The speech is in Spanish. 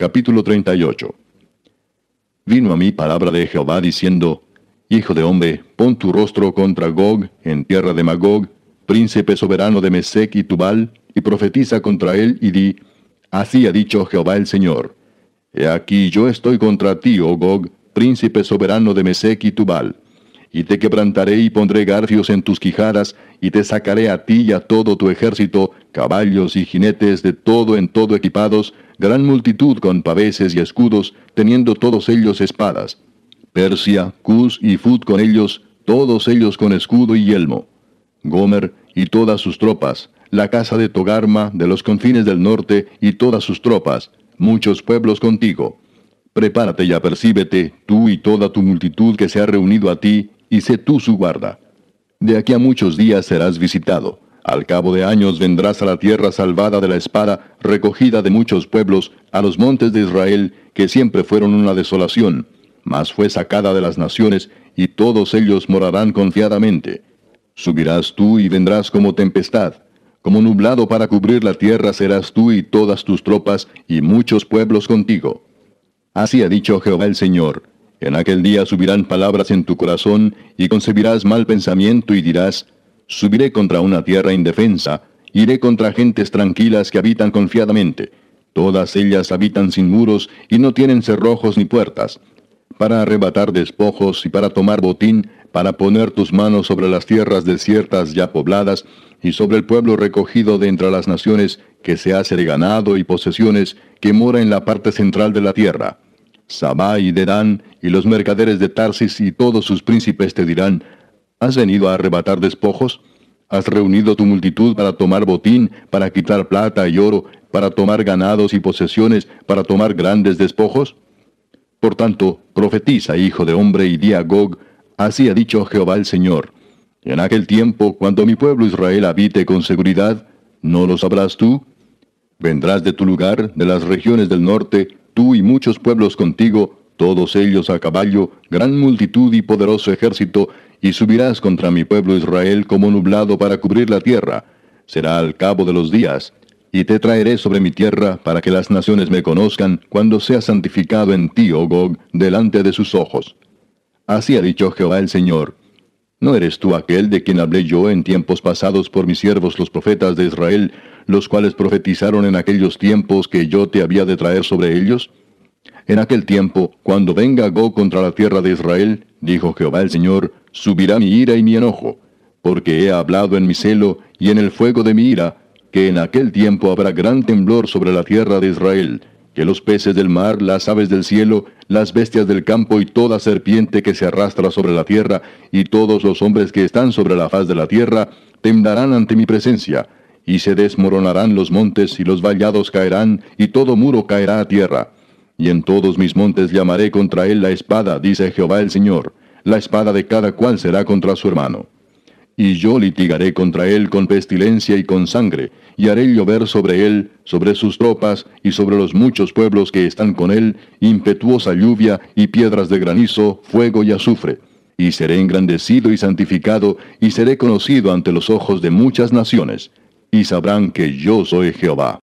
Capítulo 38 Vino a mí palabra de Jehová diciendo, Hijo de hombre, pon tu rostro contra Gog, en tierra de Magog, príncipe soberano de Mesec y Tubal, y profetiza contra él y di, Así ha dicho Jehová el Señor. He aquí yo estoy contra ti, oh Gog, príncipe soberano de Mesec y Tubal y te quebrantaré y pondré garfios en tus quijadas, y te sacaré a ti y a todo tu ejército, caballos y jinetes de todo en todo equipados, gran multitud con paveses y escudos, teniendo todos ellos espadas. Persia, Cus y Fut con ellos, todos ellos con escudo y yelmo. Gomer y todas sus tropas, la casa de Togarma de los confines del norte y todas sus tropas, muchos pueblos contigo. Prepárate y apercíbete, tú y toda tu multitud que se ha reunido a ti, y sé tú su guarda. De aquí a muchos días serás visitado. Al cabo de años vendrás a la tierra salvada de la espada, recogida de muchos pueblos, a los montes de Israel, que siempre fueron una desolación, mas fue sacada de las naciones, y todos ellos morarán confiadamente. Subirás tú y vendrás como tempestad. Como nublado para cubrir la tierra serás tú y todas tus tropas, y muchos pueblos contigo. Así ha dicho Jehová el Señor, en aquel día subirán palabras en tu corazón y concebirás mal pensamiento y dirás, subiré contra una tierra indefensa, iré contra gentes tranquilas que habitan confiadamente. Todas ellas habitan sin muros y no tienen cerrojos ni puertas. Para arrebatar despojos y para tomar botín, para poner tus manos sobre las tierras desiertas ya pobladas y sobre el pueblo recogido de entre las naciones que se hace de ganado y posesiones que mora en la parte central de la tierra Sabá y Dedán y los mercaderes de Tarsis y todos sus príncipes te dirán, ¿has venido a arrebatar despojos? ¿Has reunido tu multitud para tomar botín, para quitar plata y oro, para tomar ganados y posesiones, para tomar grandes despojos? Por tanto, profetiza, hijo de hombre, y di a Gog, así ha dicho Jehová el Señor. En aquel tiempo, cuando mi pueblo Israel habite con seguridad, ¿no lo sabrás tú? Vendrás de tu lugar, de las regiones del norte, tú y muchos pueblos contigo, todos ellos a caballo, gran multitud y poderoso ejército, y subirás contra mi pueblo Israel como nublado para cubrir la tierra. Será al cabo de los días, y te traeré sobre mi tierra para que las naciones me conozcan cuando sea santificado en ti, oh Gog, delante de sus ojos. Así ha dicho Jehová el Señor. ¿No eres tú aquel de quien hablé yo en tiempos pasados por mis siervos los profetas de Israel, los cuales profetizaron en aquellos tiempos que yo te había de traer sobre ellos? En aquel tiempo, cuando venga Go contra la tierra de Israel, dijo Jehová el Señor, subirá mi ira y mi enojo, porque he hablado en mi celo y en el fuego de mi ira, que en aquel tiempo habrá gran temblor sobre la tierra de Israel, que los peces del mar, las aves del cielo, las bestias del campo y toda serpiente que se arrastra sobre la tierra, y todos los hombres que están sobre la faz de la tierra, temblarán ante mi presencia, y se desmoronarán los montes y los vallados caerán, y todo muro caerá a tierra. Y en todos mis montes llamaré contra él la espada, dice Jehová el Señor, la espada de cada cual será contra su hermano. Y yo litigaré contra él con pestilencia y con sangre, y haré llover sobre él, sobre sus tropas, y sobre los muchos pueblos que están con él, impetuosa lluvia y piedras de granizo, fuego y azufre. Y seré engrandecido y santificado, y seré conocido ante los ojos de muchas naciones y sabrán que yo soy Jehová.